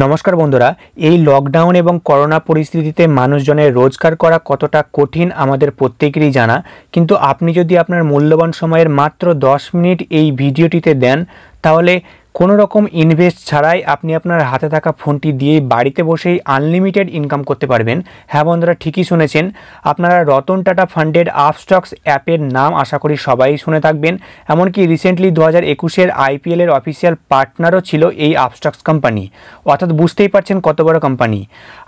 নমস্কার বন্ধুরা এই লকডাউন এবং করোনা পরিস্থিতিতে মানুষজনের রোজগার করা কতটা কঠিন আমাদের প্রত্যেকেরই জানা কিন্তু আপনি যদি আপনার মূল্যবান সময়ের মাত্র 10 মিনিট এই ভিডিওটিতে দেন তাহলে কোনো রকম ইনভেস্ট ছাড়াই আপনি আপনার হাতে থাকা ফোনটি দিয়ে বাড়িতে বসেই আনলিমিটেড ইনকাম করতে পারবেন হ্যাঁ বন্ধুরা ঠিকই শুনেছেন আপনারা রতন টাটা ফান্ডেড আফস্টক্স অ্যাপের নাম আশা করি সবাই শুনে থাকবেন এমনকি রিসেন্টলি দু হাজার একুশের আইপিএলের অফিসিয়াল পার্টনারও ছিল এই আফস্টক্স কোম্পানি অর্থাৎ বুঝতেই পারছেন কত বড় কোম্পানি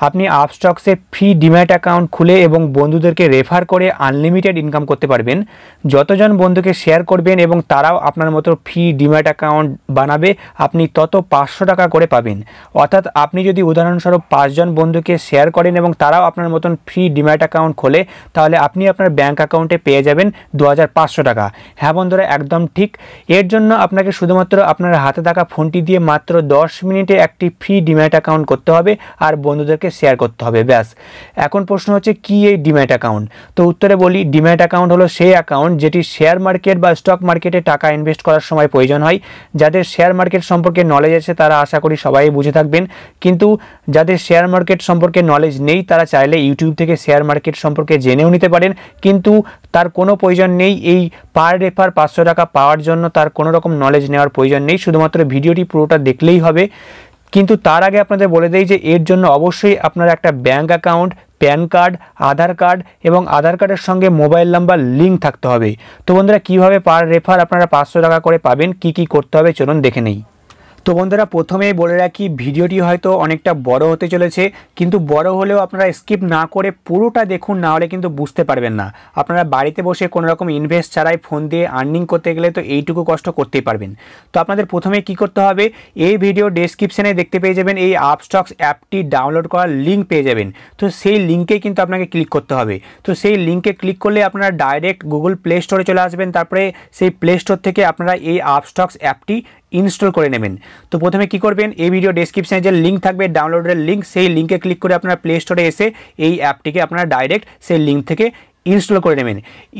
আপনি আফস্টক্সে ফ্রি ডিম্যাট অ্যাকাউন্ট খুলে এবং বন্ধুদেরকে রেফার করে আনলিমিটেড ইনকাম করতে পারবেন যতজন বন্ধুকে শেয়ার করবেন এবং তারাও আপনার মতো ফ্রি ডিম্যাট অ্যাকাউন্ট বানাবে আপনি তত পাঁচশো টাকা করে পাবেন অর্থাৎ আপনি যদি উদাহরণস্বরূপ পাঁচজন বন্ধুকে শেয়ার করেন এবং তারাও আপনার মতন ফ্রি ডিম্যাট অ্যাকাউন্ট খোলে তাহলে আপনি আপনার ব্যাঙ্ক অ্যাকাউন্টে পেয়ে যাবেন দু টাকা হ্যাঁ বন্ধুরা একদম ঠিক এর জন্য আপনাকে শুধুমাত্র আপনার হাতে থাকা ফোনটি দিয়ে মাত্র 10 মিনিটে একটি ফ্রি ডিম্যাট অ্যাকাউন্ট করতে হবে আর বন্ধুদেরকে শেয়ার করতে হবে ব্যাস এখন প্রশ্ন হচ্ছে কি এই ডিম্যাট অ্যাকাউন্ট তো উত্তরে বলি ডিম্যাট অ্যাকাউন্ট হলো সেই অ্যাকাউন্ট যেটি শেয়ার মার্কেট বা স্টক মার্কেটে টাকা ইনভেস্ট করার সময় প্রয়োজন হয় যাদের শেয়ার মার্কেট মার্কেট সম্পর্কে নলেজ আছে তারা আশা করি সবাই বুঝে থাকবেন কিন্তু যাদের শেয়ার মার্কেট সম্পর্কে নলেজ নেই তারা চাইলে ইউটিউব থেকে শেয়ার মার্কেট সম্পর্কে জেনেও নিতে পারেন কিন্তু তার কোনো প্রয়োজন নেই এই পার রেফার পাঁচশো টাকা পাওয়ার জন্য তার কোনো রকম নলেজ নেওয়ার প্রয়োজন নেই শুধুমাত্র ভিডিওটি পুরোটা দেখলেই হবে কিন্তু তার আগে আপনাদের বলে দেয় যে এর জন্য অবশ্যই আপনার একটা bank account PAN card Aadhaar card এবং আধার কার্ডের সঙ্গে মোবাইল নাম্বার লিঙ্ক থাকতে হবে তো বন্ধুরা কীভাবে পার রেফার আপনারা পাঁচশো টাকা করে পাবেন কি কি করতে হবে চলুন দেখে নেই তো বন্ধুরা প্রথমেই বলে রাখি ভিডিওটি হয়তো অনেকটা বড় হতে চলেছে কিন্তু বড় হলেও আপনারা স্কিপ না করে পুরোটা দেখুন না হলে কিন্তু বুঝতে পারবেন না আপনারা বাড়িতে বসে কোনো রকম ইনভেস্ট ছাড়াই ফোন দিয়ে আর্নিং করতে গেলে তো এইটুকু কষ্ট করতেই পারবেন তো আপনাদের প্রথমে কি করতে হবে এই ভিডিও ডেসক্রিপশানে দেখতে পেয়ে যাবেন এই আপস্টক্স অ্যাপটি ডাউনলোড করার লিঙ্ক পেয়ে যাবেন তো সেই লিঙ্কে কিন্তু আপনাকে ক্লিক করতে হবে তো সেই লিঙ্কে ক্লিক করলে আপনারা ডাইরেক্ট গুগল প্লে স্টোরে চলে আসবেন তারপরে সেই প্লে স্টোর থেকে আপনারা এই আপস্টক্স অ্যাপটি ইনস্টল করে নেবেন তো প্রথমে কি করবেন এই ভিডিও ডেসক্রিপশানে যে লিঙ্ক থাকবে ডাউনলোডের লিঙ্ক সেই লিঙ্কে ক্লিক করে আপনারা প্লে স্টোরে এসে এই অ্যাপটিকে আপনারা ডাইরেক্ট সেই লিঙ্ক থেকে ইনস্টল করে নেবেন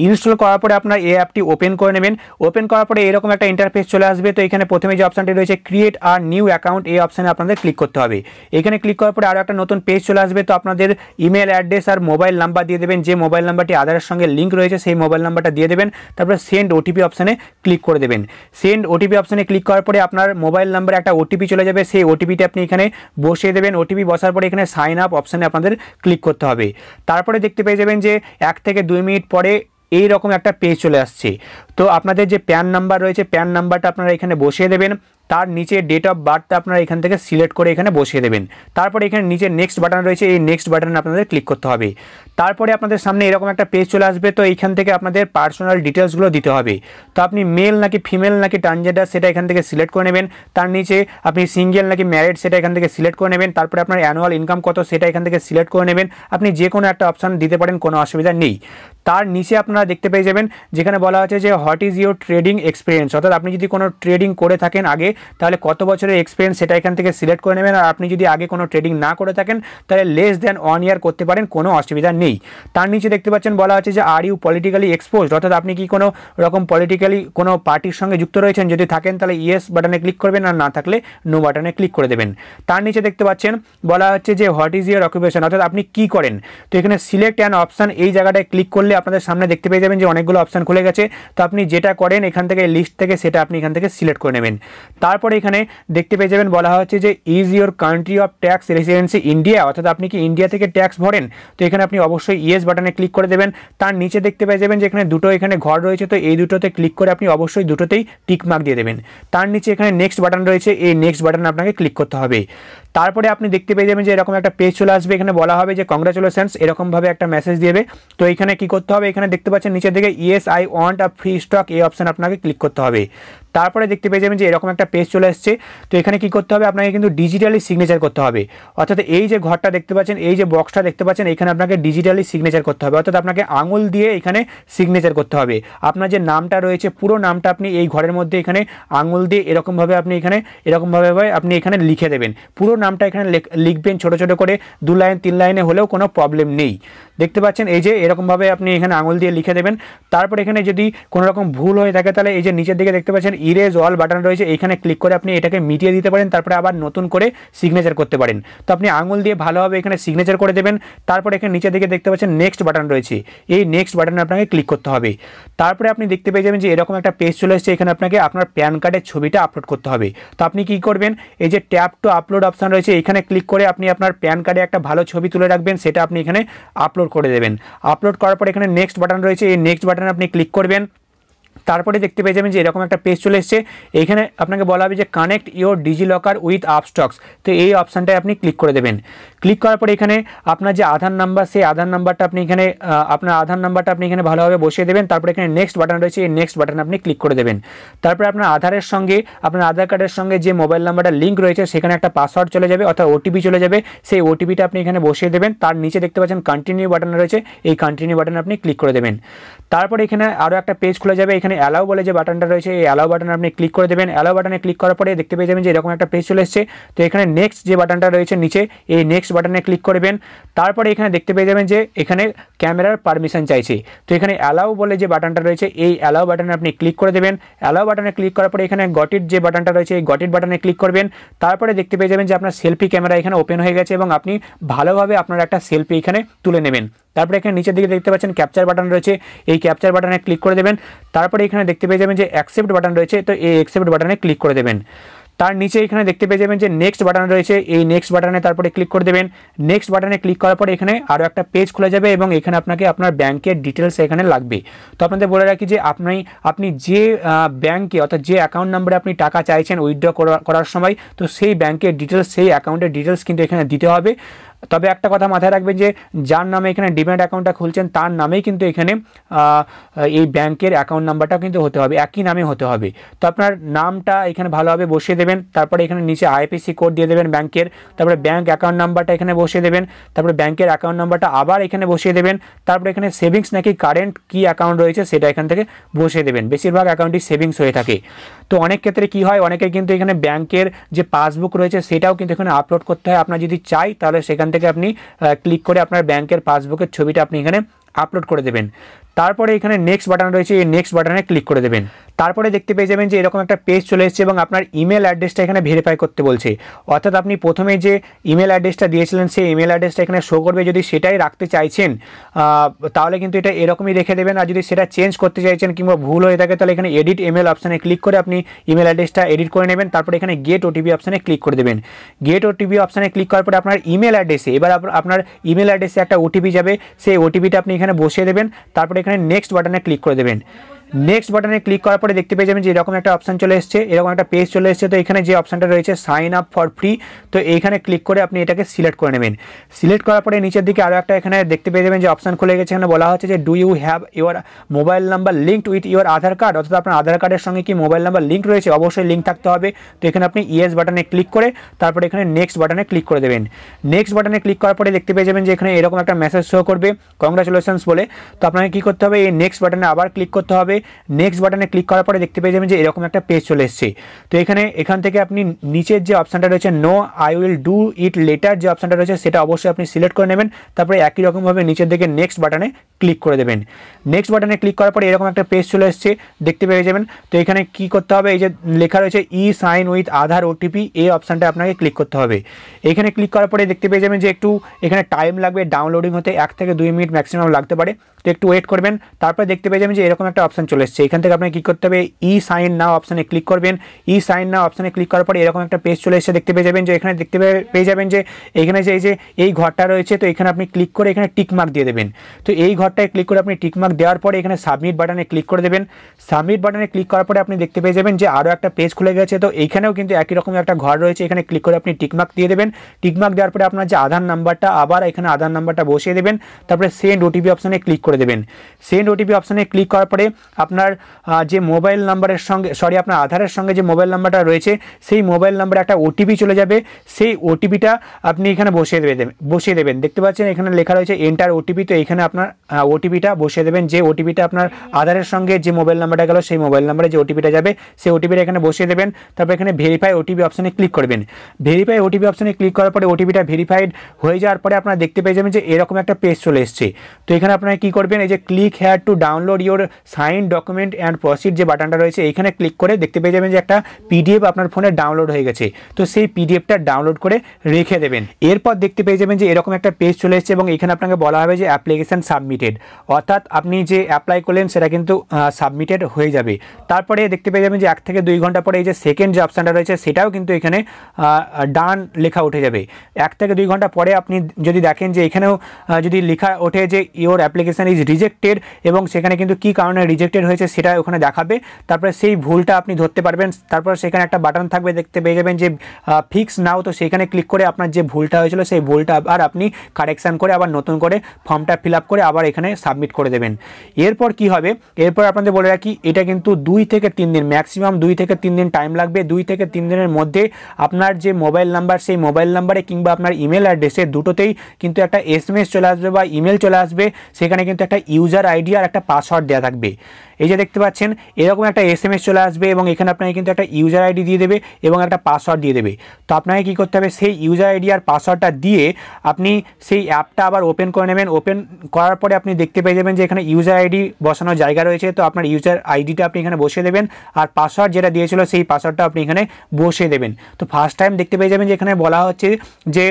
ইনস্টল করার পরে আপনার এই অ্যাপটি ওপেন করে নেবেন ওপেন করার পরে এরকম একটা ইন্টারফেস চলে আসবে তো এখানে প্রথমে যে অপশানটি রয়েছে ক্রিয়েট আর নিউ অ্যাকাউন্ট এই অপশানে আপনাদের ক্লিক করতে হবে এখানে ক্লিক করার পরে আরও একটা নতুন পেজ চলে আসবে তো আপনাদের ইমেল অ্যাড্রেস আর মোবাইল নাম্বার দিয়ে দেবেন যে মোবাইল নাম্বারটি আধারের সঙ্গে লিঙ্ক রয়েছে সেই মোবাইল নাম্বারটা দিয়ে দেবেন তারপরে সেন্ড ওটিপি অপশানে ক্লিক করে দেবেন সেন্ড ওটিপি অপশানে ক্লিক করার পরে আপনার মোবাইল নাম্বারে একটা ওটিপি চলে যাবে সেই ওটিপিটি আপনি এখানে বসিয়ে দেবেন ওটিপি বসার পরে এখানে সাইন আপ অপশানে আপনাদের ক্লিক করতে হবে তারপরে দেখতে পেয়ে যাবেন যে এক থেকে থেকে দুই মিনিট পরে এই রকম একটা পেজ চলে আসছে তো আপনাদের যে প্যান নাম্বার রয়েছে প্যান নাম্বারটা আপনারা এখানে বসিয়ে দেবেন তার নিচে ডেট অফ বার্থটা আপনারা এখান থেকে সিলেক্ট করে এখানে বসিয়ে দেবেন তারপরে এখানে নিচে নেক্সট বাটন রয়েছে এই নেক্সট বাটনে আপনাদের ক্লিক করতে হবে তারপরে আপনাদের সামনে এরকম একটা পেজ চলে আসবে তো এইখান থেকে আপনাদের পার্সোনাল ডিটেলসগুলো দিতে হবে তো আপনি মেল নাকি ফিমেল নাকি ট্রানজেন্ডার সেটা এখান থেকে সিলেক্ট করে নেবেন তার নিচে আপনি সিঙ্গেল নাকি ম্যারিড সেটা এখান থেকে সিলেক্ট করে নেবেন তারপরে আপনার অ্যানুয়াল ইনকাম কত সেটা এখান থেকে সিলেক্ট করে নেবেন আপনি যে কোনো একটা অপশান দিতে পারেন কোনো অসুবিধা নেই তার নিচে আপনারা দেখতে পেয়ে যাবেন যেখানে বলা আছে যে what is your trading experience অর্থাৎ আপনি যদি কোনো ট্রেডিং করে থাকেন আগে তাহলে কত বছরের এক্সপিরিয়েন্স সেটা এখান থেকে সিলেক্ট করে নেবেন আর আপনি যদি আগে কোনো ট্রেডিং না করে থাকেন তাহলে লেস দ্যান ওয়ান ইয়ার করতে পারেন কোনো অসুবিধা নেই তার নিচে দেখতে পাচ্ছেন বলা হচ্ছে যে আর ইউ পলিটিক্যালি এক্সপোজ অর্থাৎ আপনি কি কোনো রকম পলিটিক্যালি কোনো পার্টির সঙ্গে যুক্ত রয়েছেন যদি থাকেন তাহলে ইয়েস বাটনে ক্লিক করবেন আর না থাকলে নো বাটনে ক্লিক করে দেবেন তার নিচে দেখতে পাচ্ছেন বলা হচ্ছে যে হোয়াট ইজ ইয়ার অকুপেশন অর্থাৎ আপনি কি করেন তো এখানে সিলেক্ট অ্যান অপশান এই জায়গাটায় ক্লিক করলে আপনাদের সামনে দেখতে পেয়ে যাবেন যে অনেকগুলো অপশান খুলে গেছে তো আপনি যেটা করেন এখান থেকে লিস্ট থেকে সেটা আপনি এখান থেকে সিলেক্ট করে নেবেন তারপরে এখানে দেখতে পেয়ে যাবেন বলা হচ্ছে যে is your country of tax residency India অর্থাৎ আপনি কি ইন্ডিয়া থেকে ট্যাক্স ভরেন তো এখানে আপনি অবশ্যই ইয়েস বাটনে ক্লিক করে দেবেন তার নিচে দেখতে পেয়ে যাবেন যে এখানে দুটো এখানে ঘর রয়েছে তো এই দুটোতে ক্লিক করে আপনি অবশ্যই দুটোতেই টিকমার্ক দিয়ে দেবেন তার নিচে এখানে নেক্সট বাটন রয়েছে এই নেক্সট বাটন আপনাকে ক্লিক করতে হবে তারপরে আপনি দেখতে পেয়ে যাবেন যে এরকম একটা পেজ চলে আসবে এখানে বলা হবে যে কংগ্রাচুলেশনস এরকমভাবে একটা মেসেজ দেবে তো এখানে কি করতে হবে এখানে দেখতে পাচ্ছেন নিচের দিকে yes I want a free stock এই অপশান আপনাকে ক্লিক করতে হবে তারপরে দেখতে পেয়ে যাবেন যে এরকম একটা পেজ চলে আসছে তো এখানে কি করতে হবে আপনাকে কিন্তু ডিজিটালি সিগনেচার করতে হবে অর্থাৎ এই যে ঘরটা দেখতে পাচ্ছেন এই যে বক্সটা দেখতে পাচ্ছেন এখানে আপনাকে ডিজিটালি সিগনেচার করতে হবে অর্থাৎ আপনাকে আঙুল দিয়ে এখানে সিগনেচার করতে হবে আপনার যে নামটা রয়েছে পুরো নামটা আপনি এই ঘরের মধ্যে এখানে আঙুল দিয়ে এরকমভাবে আপনি এখানে এরকমভাবে আপনি এখানে লিখে দেবেন পুরো নামটা এখানে লিখবেন ছোট ছোট করে দু লাইন তিন লাইনে হলেও কোনো প্রবলেম নেই দেখতে পাচ্ছেন এই যে এরকমভাবে আপনি এখানে আঙুল দিয়ে লিখে দেবেন তারপর এখানে যদি কোনো রকম ভুল হয়ে থাকে তাহলে এই যে নিচের দিকে দেখতে পাচ্ছেন ইরেজ অল বাটন রয়েছে এখানে ক্লিক করে আপনি এটাকে মিটিয়ে দিতে পারেন তারপরে আবার নতুন করে সিগনেচার করতে পারেন তো আপনি আঙুল দিয়ে ভালোভাবে এখানে সিগনেচার করে দেবেন তারপরে এখানে নিচে দিকে দেখতে পাচ্ছেন নেক্সট বাটন রয়েছে এই নেক্সট বাটনে আপনাকে ক্লিক করতে হবে তারপরে আপনি দেখতে পেয়ে যাবেন যে এরকম একটা পেজ চলে এসেছে এখানে আপনাকে আপনার প্যান কার্ডের ছবিটা আপলোড করতে হবে তো আপনি কি করবেন এই যে ট্যাপ টু আপলোড অপশান রয়েছে এখানে ক্লিক করে আপনি আপনার প্যান কার্ডে একটা ভালো ছবি তুলে রাখবেন সেটা আপনি এখানে আপলোড করে দেবেন আপলোড করার পর এখানে নেক্সট বাটন রয়েছে এই নেক্সট বাটনে আপনি ক্লিক করবেন তারপরে দেখতে পেয়ে যাবেন যে এরকম একটা পেজ চলে এসছে এইখানে আপনাকে বলা হবে যে connect your DigiLocker with Upstox তো এই অপশানটায় আপনি ক্লিক করে দেবেন ক্লিক করার পরে এখানে আপনার যে আধার নাম্বার সেই আধার নাম্বারটা আপনি এখানে আপনার আধার নাম্বারটা আপনি এখানে ভালোভাবে বসিয়ে দেবেন তারপরে এখানে নেক্সট বাটন রয়েছে এই নেক্সট বাটন আপনি ক্লিক করে দেবেন তারপরে আপনার আধারের সঙ্গে আপনার আধার কার্ডের সঙ্গে যে মোবাইল নাম্বারটা লিঙ্ক রয়েছে সেখানে একটা পাসওয়ার্ড চলে যাবে অর্থাৎ ওটিপি চলে যাবে সেই ওটিপিটা আপনি এখানে বসিয়ে দেবেন তার নিচে দেখতে পাচ্ছেন কন্টিনিউ বাটন রয়েছে এই কন্টিনিউ বাটন আপনি ক্লিক করে দেবেন তারপরে এখানে আরও একটা পেজ খুলে যাবে এখানে এখানে অ্যালাউ বলে যে বাটনটা রয়েছে এই অ্যালাউ বাটনে আপনি ক্লিক করে দেবেন অ্যালাউ বাটনে ক্লিক করার পরে দেখতে পেয়ে যাবেন যে এরকম একটা পেজ চলে এসছে তো এখানে নেক্সট যে বাটনটা রয়েছে নিচে এই নেক্সট বাটনে ক্লিক করবেন তারপরে এখানে দেখতে পেয়ে যাবেন যে এখানে ক্যামেরার পারমিশন চাইছে তো এখানে অ্যালাউ বলে যে বাটনটা রয়েছে এই অ্যালাউ বাটনে আপনি ক্লিক করে দেবেন অ্যালাউ বাটনে ক্লিক করার পরে এখানে গটিট যে বাটনটা রয়েছে এই গটিট বাটনে ক্লিক করবেন তারপরে দেখতে পেয়ে যাবেন যে আপনার সেলফি ক্যামেরা এখানে ওপেন হয়ে গেছে এবং আপনি ভালোভাবে আপনার একটা সেলফি এখানে তুলে নেবেন তারপরে এখানে নিচের দিকে দেখতে পাচ্ছেন ক্যাপচার বাটন রয়েছে এই ক্যাপচার বাটনে ক্লিক করে দেবেন তারপরে এখানে দেখতে পেয়ে যাবেন যে অ্যাকসেপ্ট বাটন রয়েছে তো এই অ্যাকসেপ্ট বাটনে ক্লিক করে দেবেন তার নিচে এখানে দেখতে পেয়ে যাবেন যে নেক্সট বাটন রয়েছে এই নেক্সট বাটনে তারপরে ক্লিক করে দেবেন নেক্সট বাটনে ক্লিক করার পরে এখানে আরও একটা পেজ খুলে যাবে এবং এখানে আপনাকে আপনার ব্যাংকের ডিটেলস এখানে লাগবে তো আপনাদের বলে রাখি যে আপনি আপনি যে ব্যাংকে অর্থাৎ যে অ্যাকাউন্ট নাম্বারে আপনি টাকা চাইছেন উইথড্র করার সময় তো সেই ব্যাংকের ডিটেলস সেই অ্যাকাউন্টের ডিটেলস কিন্তু এখানে দিতে হবে তবে একটা কথা মাথায় রাখবেন যে যার নামে এখানে ডিম্যাট অ্যাকাউন্টটা খুলছেন তার নামেই কিন্তু এখানে এই ব্যাংকের অ্যাকাউন্ট নাম্বারটাও কিন্তু হতে হবে একই নামে হতে হবে তো আপনার নামটা এখানে ভালোভাবে বসিয়ে দেবেন তারপরে এখানে নিচে আইপিসি কোড দিয়ে দেবেন ব্যাংকের তারপরে ব্যাংক অ্যাকাউন্ট নাম্বারটা এখানে বসিয়ে দেবেন তারপরে ব্যাংকের অ্যাকাউন্ট নাম্বারটা আবার এখানে বসিয়ে দেবেন তারপরে এখানে সেভিংস নাকি কারেন্ট কি অ্যাকাউন্ট রয়েছে সেটা এখান থেকে বসিয়ে দেবেন বেশিরভাগ অ্যাকাউন্টই সেভিংস হয়ে থাকে তো অনেক ক্ষেত্রে কি হয় অনেকের কিন্তু এখানে ব্যাংকের যে পাসবুক রয়েছে সেটাও কিন্তু এখানে আপলোড করতে হয় আপনার যদি চাই তাহলে সেখান থেকে আপনি ক্লিক করে আপনার ব্যাংকের পাসবুকের ছবিটা আপনি এখানে আপলোড করে দেবেন তারপরে এখানে নেক্সট বাটন রয়েছে এই নেক্সট বাটনে ক্লিক করে দেবেন তারপরে দেখতে পেয়ে যাবেন যে এরকম একটা পেজ চলে এসেছে এবং আপনার ইমেল অ্যাড্রেসটা এখানে ভেরিফাই করতে বলছে অর্থাৎ আপনি প্রথমে যে ইমেল অ্যাড্রেসটা দিয়েছিলেন সেই ইমেল অ্যাড্রেসটা এখানে শো করবে যদি সেটাই রাখতে চাইছেন তাহলে কিন্তু এটা এরকমই রেখে দেবেন আর যদি সেটা চেঞ্জ করতে চাইছেন কিংবা ভুল হয়ে থাকে তাহলে এখানে এডিট ইমেল অপশানে ক্লিক করে আপনি ইমেল অ্যাড্রেসটা এডিট করে নেবেন তারপরে এখানে গেট ওটিপি অপশানে ক্লিক করে দেবেন গেট ওটিপি অপশানে ক্লিক করার পরে আপনার ইমেল অ্যাড্রেসে এবার আপনার ইমেল অ্যাড্রেসে একটা ওটিপি যাবে সেই ওটিপিটা আপনি এখানে বসিয়ে দেবেন তারপরে এখানে নেক্সট বাটনে ক্লিক করে দেবেন নেক্সট বাটনে ক্লিক করার পরে দেখতে পেয়ে যাবেন যে এরকম একটা অপশান চলে এসছে এরকম একটা পেজ চলে এসছে তো এখানে যে অপশানটা রয়েছে সাইন আপ ফর ফ্রি তো এইখানে ক্লিক করে আপনি এটাকে সিলেক্ট করে নেবেন সিলেক্ট করার পরে নিচের দিকে আরও একটা এখানে দেখতে পেয়ে যাবেন যে অপশান খুলে গেছে এখানে বলা হচ্ছে যে do you have your mobile number linked with your Aadhaar card অর্থাৎ আপনার আধার কার্ডের সঙ্গে কি মোবাইল নাম্বার লিঙ্ক রয়েছে অবশ্যই লিঙ্ক থাকতে হবে তো এখানে আপনি ইয়েস বাটনে ক্লিক করে তারপরে এখানে নেক্সট বাটনে ক্লিক করে দেবেন নেক্সট বাটনে ক্লিক করার পরে দেখতে পেয়ে যাবেন যে এখানে এরকম একটা মেসেজ শো করবে কংগ্রাচুলেশনস বলে তো আপনাকে কী করতে হবে এই নেক্সট বাটনে আবার ক্লিক করতে হবে নেক্সট বাটনে ক্লিক করার পরে দেখতে পেয়ে যাবেন যে এরকম একটা পেজ চলে এসছে তো এখানে এখান থেকে আপনি নিচের যে অপশানটা রয়েছে no I will do it later যে অপশানটা রয়েছে সেটা অবশ্যই আপনি সিলেক্ট করে নেবেন তারপরে একই রকমভাবে নিচের দিকে নেক্সট বাটনে ক্লিক করে দেবেন নেক্সট বাটনে ক্লিক করার পরে এরকম একটা পেজ চলে এসছে দেখতে পেয়ে যাবেন তো এখানে কি করতে হবে এই যে লেখা রয়েছে E sign with Aadhaar OTP এই অপশানটা আপনাকে ক্লিক করতে হবে এখানে ক্লিক করার পরে দেখতে পেয়ে যাবেন যে একটু এখানে টাইম লাগবে ডাউনলোডিং হতে এক থেকে দুই মিনিট ম্যাক্সিমাম লাগতে পারে তো একটু ওয়েট করবেন তারপরে দেখতে পেয়ে যাবেন যে এরকম একটা অপশান অপশান চলে এসছে এখান থেকে আপনাকে কী করতে হবে ই সাইন নাও অপশানে ক্লিক করবেন ই সাইন নাও অপশানে ক্লিক করার পরে এরকম একটা পেজ চলে এসে দেখতে পেয়ে যাবেন যে এখানে দেখতে পেয়ে যাবেন যে এখানে যে এই যে এই ঘরটা রয়েছে তো এখানে আপনি ক্লিক করে এখানে টিকমার্ক দিয়ে দেবেন তো এই ঘরটায় ক্লিক করে আপনি টিকমার্ক দেওয়ার পরে এখানে সাবমিট বাটনে ক্লিক করে দেবেন সাবমিট বাটনে ক্লিক করার পরে আপনি দেখতে পেয়ে যাবেন যে আরও একটা পেজ খুলে গেছে তো এইখানেও কিন্তু একই রকম একটা ঘর রয়েছে এখানে ক্লিক করে আপনি টিকমার্ক দিয়ে দেবেন টিকমার্ক দেওয়ার পরে আপনার যে আধার নাম্বারটা আবার এখানে আধার নাম্বারটা বসিয়ে দেবেন তারপরে সেন্ড ওটিপি অপশানে ক্লিক করে দেবেন সেন্ড ওটিপি অপশানে ক্লিক করার পরে আপনার যে মোবাইল নাম্বারের সঙ্গে সরি আপনার আধারের সঙ্গে যে মোবাইল নাম্বারটা রয়েছে সেই মোবাইল নাম্বারে একটা ওটিপি চলে যাবে সেই ওটিপিটা আপনি এখানে বসিয়ে দেবেন বসিয়ে দেবেন দেখতে পাচ্ছেন এখানে লেখা রয়েছে এন্টার ওটিপি তো এখানে আপনার ওটিপিটা বসিয়ে দেবেন যে ওটিপিটা আপনার আধারের সঙ্গে যে মোবাইল নাম্বারটা গেল সেই মোবাইল নাম্বারে যে ওটিপিটা যাবে সেই ওটিপিটা এখানে বসিয়ে দেবেন তারপর এখানে ভেরিফাই ওটিপি অপশানে ক্লিক করবেন ভেরিফাই ওটিপি অপশানে ক্লিক করার পরে ওটিপিটা ভেরিফাইড হয়ে যাওয়ার পরে আপনারা দেখতে পেয়ে যাবেন যে এরকম একটা পেজ চলে এসছে তো এখানে আপনারা কী করবেন এই যে click here to download your sign print document and proceed যে বাটনটা রয়েছে এখানে ক্লিক করে দেখতে পেয়ে যাবেন যে একটা পিডিএফ আপনার ফোনে ডাউনলোড হয়ে গেছে তো সেই পিডিএফটা ডাউনলোড করে রেখে দেবেন এরপর দেখতে পেয়ে যাবেন যে এরকম একটা পেজ চলে এসেছে এবং এখানে আপনাকে বলা হবে যে অ্যাপ্লিকেশান সাবমিটেড অর্থাৎ আপনি যে অ্যাপ্লাই করলেন সেটা কিন্তু সাবমিটেড হয়ে যাবে তারপরে দেখতে পেয়ে যাবেন যে এক থেকে দুই ঘন্টা পরে এই যে সেকেন্ড যে অপশানটা রয়েছে সেটাও কিন্তু এখানে ডান লেখা উঠে যাবে এক থেকে দুই ঘন্টা পরে আপনি যদি দেখেন যে এখানেও যদি লেখা ওঠে যে ইওর অ্যাপ্লিকেশান ইজ রিজেক্টেড এবং সেখানে কিন্তু কী কারণে রিজেক্ট সিলেক্টেড হয়েছে সেটা ওখানে দেখাবে তারপরে সেই ভুলটা আপনি ধরতে পারবেন তারপর সেখানে একটা বাটন থাকবে দেখতে পেয়ে যাবেন যে ফিক্স নাও তো সেখানে ক্লিক করে আপনার যে ভুলটা হয়েছিল সেই ভুলটা আর আপনি কারেকশান করে আবার নতুন করে ফর্মটা ফিল করে আবার এখানে সাবমিট করে দেবেন এরপর কি হবে এরপর আপনাদের বলে রাখি এটা কিন্তু দুই থেকে তিন দিন ম্যাক্সিমাম দুই থেকে তিন দিন টাইম লাগবে দুই থেকে তিন দিনের মধ্যে আপনার যে মোবাইল নাম্বার সেই মোবাইল নাম্বারে কিংবা আপনার ইমেল অ্যাড্রেসে দুটোতেই কিন্তু একটা এসএমএস চলে আসবে বা ইমেল চলে আসবে সেখানে কিন্তু একটা ইউজার আইডি আর একটা পাসওয়ার্ড দেওয়া থাকবে এই যে দেখতে পাচ্ছেন এরকম একটা এস চলে আসবে এবং এখানে আপনাকে কিন্তু একটা ইউজার আইডি দিয়ে দেবে এবং একটা পাসওয়ার্ড দিয়ে দেবে তো আপনাকে কি করতে হবে সেই ইউজার আইডি আর পাসওয়ার্ডটা দিয়ে আপনি সেই অ্যাপটা আবার ওপেন করে নেবেন ওপেন করার পরে আপনি দেখতে পেয়ে যাবেন যে এখানে ইউজার আইডি বসানোর জায়গা রয়েছে তো আপনার ইউজার আইডিটা আপনি এখানে বসিয়ে দেবেন আর পাসওয়ার্ড যেটা দিয়েছিল সেই পাসওয়ার্ডটা আপনি এখানে বসিয়ে দেবেন তো ফার্স্ট টাইম দেখতে পেয়ে যাবেন যে এখানে বলা হচ্ছে যে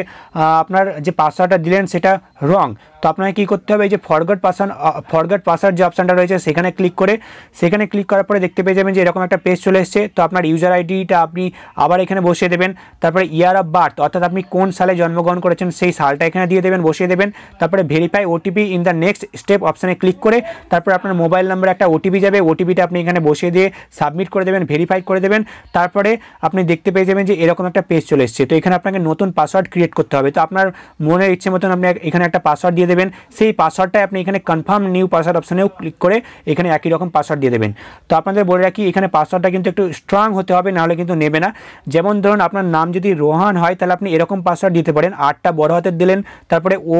আপনার যে পাসওয়ার্ডটা দিলেন সেটা রং তো আপনাকে কী করতে হবে যে ফরগট পাসওয়ার্ড ফরগট পাসওয়ার্ড যে অপশানটা রয়েছে সেখানে ক্লিক করে থাকবে সেখানে ক্লিক করার পরে দেখতে পেয়ে যাবেন যে এরকম একটা পেজ চলে এসছে তো আপনার ইউজার আইডিটা আপনি আবার এখানে বসিয়ে দেবেন তারপরে ইয়ার অফ বার্থ অর্থাৎ আপনি কোন সালে জন্মগ্রহণ করেছেন সেই সালটা এখানে দিয়ে দেবেন বসিয়ে দেবেন তারপরে verify OTP in the next step অপশানে ক্লিক করে তারপরে আপনার মোবাইল নাম্বারে একটা ওটিপি যাবে ওটিপিটা আপনি এখানে বসিয়ে দিয়ে সাবমিট করে দেবেন ভেরিফাই করে দেবেন তারপরে আপনি দেখতে পেয়ে যাবেন যে এরকম একটা পেজ চলে এসছে তো এখানে আপনাকে নতুন পাসওয়ার্ড ক্রিয়েট করতে হবে তো আপনার মনের ইচ্ছে মতন আপনি এখানে একটা পাসওয়ার্ড দিয়ে দেবেন সেই পাসওয়ার্ডটা আপনি এখানে কনফার্ম নিউ পাসওয়ার্ড অপশানেও ক্লিক করে এখানে একই রকম এরকম পাসওয়ার্ড দিয়ে দেবেন তো আপনাদের বলে রাখি এখানে পাসওয়ার্ডটা কিন্তু একটু স্ট্রং হতে হবে নাহলে কিন্তু নেবে না যেমন ধরুন আপনার নাম যদি রোহান হয় তাহলে আপনি এরকম পাসওয়ার্ড দিতে পারেন আটটা বড় হাতের দিলেন তারপরে ও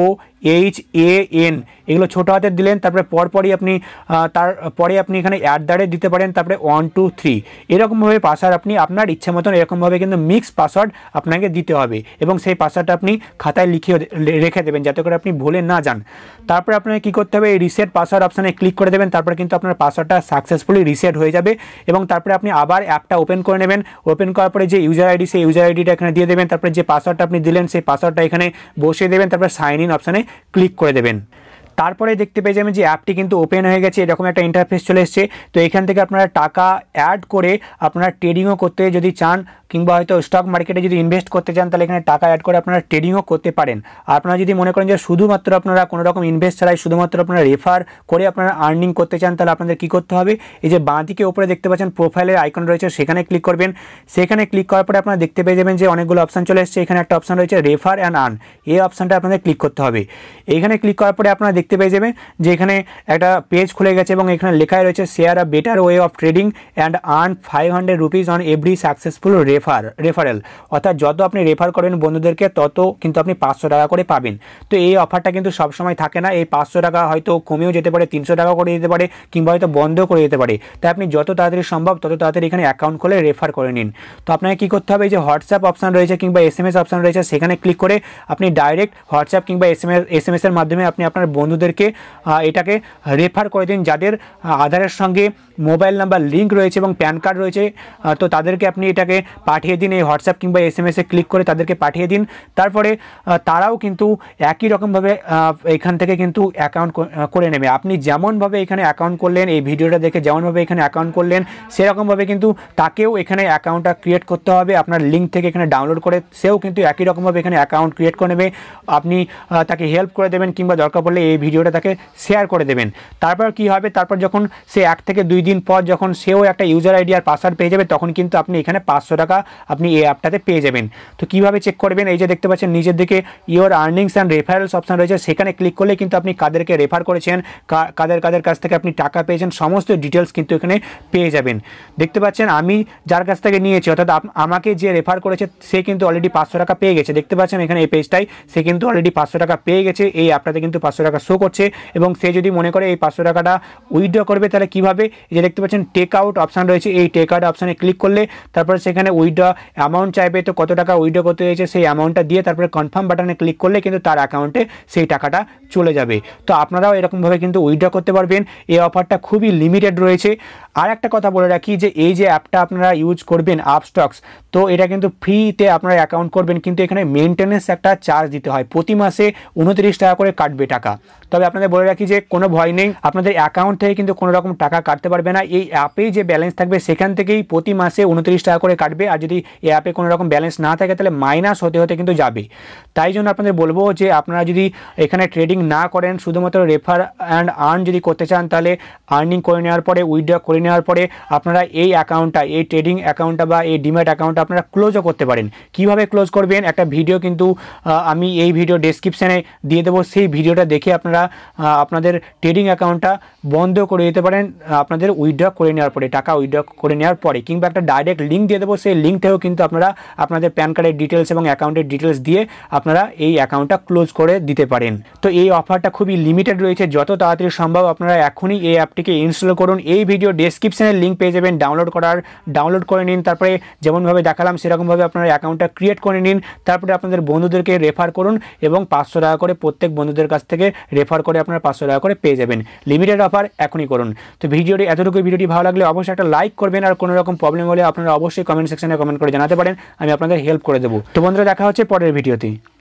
এইচ এ এন এগুলো ছোটো হাতের দিলেন তারপরে পরপরই আপনি তার পরে আপনি এখানে অ্যাট দ্য রেট দিতে পারেন তারপরে ওয়ান টু থ্রি এরকমভাবে পাসওয়ার্ড আপনি আপনার ইচ্ছে মতন এরকমভাবে কিন্তু মিক্স পাসওয়ার্ড আপনাকে দিতে হবে এবং সেই পাসওয়ার্ডটা আপনি খাতায় লিখে রেখে দেবেন যাতে করে আপনি ভুলে না যান তারপরে আপনাকে কী করতে হবে এই রিসেট পাসওয়ার্ড অপশানে ক্লিক করে দেবেন তারপরে কিন্তু আপনার পাস পাসওয়ার্ডটা সাকসেসফুলি রিসেট হয়ে যাবে এবং তারপরে আপনি আবার অ্যাপটা ওপেন করে নেবেন ওপেন করার পরে যে ইউজার আইডি সেই ইউজার আইডিটা এখানে দিয়ে দেবেন তারপরে যে পাসওয়ার্ডটা আপনি দিলেন সেই পাসওয়ার্ডটা এখানে বসিয়ে দেবেন তারপরে সাইন ইন অপশানে ক্লিক করে দেবেন তারপরে দেখতে পেয়ে যাবেন যে অ্যাপটি কিন্তু ওপেন হয়ে গেছে এরকম একটা ইন্টারফেস চলে এসছে তো এখান থেকে আপনারা টাকা অ্যাড করে আপনারা ট্রেডিংও করতে যদি চান কিংবা হয়তো স্টক মার্কেটে যদি ইনভেস্ট করতে চান তাহলে এখানে টাকা অ্যাড করে আপনারা ট্রেডিংও করতে পারেন আপনারা যদি মনে করেন যে শুধুমাত্র আপনারা কোনো রকম ইনভেস্ট ছাড়াই শুধুমাত্র আপনারা রেফার করে আপনারা আর্নিং করতে চান তাহলে আপনাদের কী করতে হবে এই যে বাঁ দিকে ওপরে দেখতে পাচ্ছেন প্রোফাইলের আইকন রয়েছে সেখানে ক্লিক করবেন সেখানে ক্লিক করার পরে আপনারা দেখতে পেয়ে যাবেন যে অনেকগুলো অপশান চলে এসেছে এখানে একটা অপশান রয়েছে রেফার অ্যান্ড আর্ন এই অপশানটা আপনাদের ক্লিক করতে হবে এইখানে ক্লিক করার পরে আপনারা দেখতে পেয়ে যাবেন যে এখানে একটা পেজ খুলে গেছে এবং এখানে লেখাই রয়েছে share a better way of trading and earn five hundred rupees on every successful refer referral অর্থাৎ যত আপনি রেফার করেন বন্ধুদেরকে তত কিন্তু আপনি পাঁচশো টাকা করে পাবেন তো এই অফারটা কিন্তু সবসময় থাকে না এই পাঁচশো টাকা হয়তো কমেও যেতে পারে তিনশো টাকা করে দিতে পারে কিংবা হয়তো বন্ধ করে দিতে পারে তাই আপনি যত তাড়াতাড়ি সম্ভব তত তাড়াতাড়ি এখানে অ্যাকাউন্ট খুলে রেফার করে নিন তো আপনাকে কী করতে হবে যে হোয়াটসঅ্যাপ অপশান রয়েছে কিংবা এস এম এস অপশান রয়েছে সেখানে ক্লিক করে আপনি ডাইরেক্ট হোয়াটসঅ্যাপ কিংবা S M S S M এসের মাধ্যমে আপনি আপনার বন্ধু বন্ধুদেরকে এটাকে রেফার করে দিন যাদের আধারের সঙ্গে মোবাইল নাম্বার লিঙ্ক রয়েছে এবং প্যান কার্ড রয়েছে তো তাদেরকে আপনি এটাকে পাঠিয়ে দিন এই হোয়াটসঅ্যাপ কিংবা এস এম ক্লিক করে তাদেরকে পাঠিয়ে দিন তারপরে তারাও কিন্তু একই রকমভাবে এখান থেকে কিন্তু অ্যাকাউন্ট করে নেবে আপনি যেমনভাবে এখানে অ্যাকাউন্ট করলেন এই ভিডিওটা দেখে যেমনভাবে এখানে অ্যাকাউন্ট করলেন সেরকমভাবে কিন্তু তাকেও এখানে অ্যাকাউন্টটা ক্রিয়েট করতে হবে আপনার লিঙ্ক থেকে এখানে ডাউনলোড করে সেও কিন্তু একই রকমভাবে এখানে অ্যাকাউন্ট ক্রিয়েট করে নেবে আপনি তাকে হেল্প করে দেবেন কিংবা দরকার পড়লে এই ভিডিওটা তাকে শেয়ার করে দেবেন তারপর কি হবে তারপর যখন সে এক থেকে দুই দিন পর যখন সেও একটা ইউজার আইডি আর পাসওয়ার্ড পেয়ে যাবে তখন কিন্তু আপনি এখানে পাঁচশো টাকা আপনি এই অ্যাপটাতে পেয়ে যাবেন তো কিভাবে চেক করবেন এই যে দেখতে পাচ্ছেন নিজের দিকে your earnings and referrals option রয়েছে সেখানে ক্লিক করলে কিন্তু আপনি কাদেরকে রেফার করেছেন কাদের কাদের কাছ থেকে আপনি টাকা পেয়েছেন সমস্ত ডিটেলস কিন্তু এখানে পেয়ে যাবেন দেখতে পাচ্ছেন আমি যার কাছ থেকে নিয়েছি অর্থাৎ আমাকে যে রেফার করেছে সে কিন্তু অলরেডি পাঁচশো টাকা পেয়ে গেছে দেখতে পাচ্ছেন এখানে এই পেজটাই সে কিন্তু অলরেডি পাঁচশো টাকা পেয়ে গেছে এই অ্যাপটাতে কিন্তু পাঁচশো টাকা শো করছে এবং সে যদি মনে করে এই পাঁচশো টাকাটা উইথড্র করবে তাহলে কীভাবে যে দেখতে পাচ্ছেন টেক আউট অপশান রয়েছে এই টেক আউট অপশানে ক্লিক করলে তারপরে সেখানে উইড্র অ্যামাউন্ট চাইবে তো কত টাকা উইড্র করতে হয়েছে সেই অ্যামাউন্টটা দিয়ে তারপরে কনফার্ম বাটনে ক্লিক করলে কিন্তু তার অ্যাকাউন্টে সেই টাকাটা চলে যাবে তো আপনারাও এরকমভাবে কিন্তু উইড্র করতে পারবেন এই অফারটা খুবই লিমিটেড রয়েছে আর একটা কথা বলে রাখি যে এই যে অ্যাপটা আপনারা ইউজ করবেন আপস্টক্স তো এটা কিন্তু ফ্রিতে আপনারা অ্যাকাউন্ট করবেন কিন্তু এখানে মেনটেন্যান্স একটা চার্জ দিতে হয় প্রতি মাসে উনত্রিশ টাকা করে কাটবে টাকা তবে আপনাদের বলে রাখি যে কোনো ভয় নেই আপনাদের অ্যাকাউন্ট থেকে কিন্তু কোনো রকম টাকা কাটতে পারবে না এই অ্যাপেই যে ব্যালেন্স থাকবে সেখান থেকেই প্রতি মাসে উনত্রিশ টাকা করে কাটবে আর যদি এই অ্যাপে কোনো রকম ব্যালেন্স না থাকে তাহলে মাইনাস হতে হতে কিন্তু যাবে তাই জন্য আপনাদের বলবো যে আপনারা যদি এখানে ট্রেডিং না করেন শুধুমাত্র রেফার অ্যান্ড আর্ন যদি করতে চান তাহলে আর্নিং করে নেওয়ার পরে উইথড্র করে নেওয়ার পরে আপনারা এই অ্যাকাউন্টটা এই ট্রেডিং অ্যাকাউন্টটা বা এই ডিম্যাট অ্যাকাউন্টটা আপনারা ক্লোজও করতে পারেন কিভাবে ক্লোজ করবেন একটা ভিডিও কিন্তু আমি এই ভিডিও ডেসক্রিপশানে দিয়ে দেবো সেই ভিডিওটা দেখে আপনারা আপনাদের ট্রেডিং অ্যাকাউন্টটা বন্ধ করে দিতে পারেন আপনাদের উইথড্র করে নেওয়ার পরে টাকা উইথড্র করে নেওয়ার পরে কিংবা একটা ডাইরেক্ট লিঙ্ক দিয়ে দেবো সেই লিঙ্ক থেকেও কিন্তু আপনারা আপনাদের প্যান কার্ডের ডিটেলস এবং অ্যাকাউন্টের ডিটেলস দিয়ে আপনারা এই অ্যাকাউন্টটা ক্লোজ করে দিতে পারেন তো এই অফারটা খুবই লিমিটেড রয়েছে যত তাড়াতাড়ি সম্ভব আপনারা এখনই এই অ্যাপটিকে ইনস্টল করুন এই ভিডিও ডেস ডেসক্রিপশানের লিঙ্ক পেয়ে যাবেন ডাউনলোড করার ডাউনলোড করে নিন তারপরে যেমনভাবে দেখালাম সেরকমভাবে আপনার অ্যাকাউন্টটা ক্রিয়েট করে নিন তারপরে আপনাদের বন্ধুদেরকে রেফার করুন এবং পাঁচশো টাকা করে প্রত্যেক বন্ধুদের কাছ থেকে রেফার করে আপনারা পাঁচশো টাকা করে পেয়ে যাবেন লিমিটেড অফার এখনই করুন তো ভিডিওটি এতটুকু ভিডিওটি ভালো লাগলে অবশ্যই একটা লাইক করবেন আর কোনো রকম প্রবলেম হলে আপনারা অবশ্যই কমেন্ট সেকশনে কমেন্ট করে জানাতে পারেন আমি আপনাদের হেল্প করে দেবো তো বন্ধুরা দেখা হচ্ছে পরের ভিডিওতে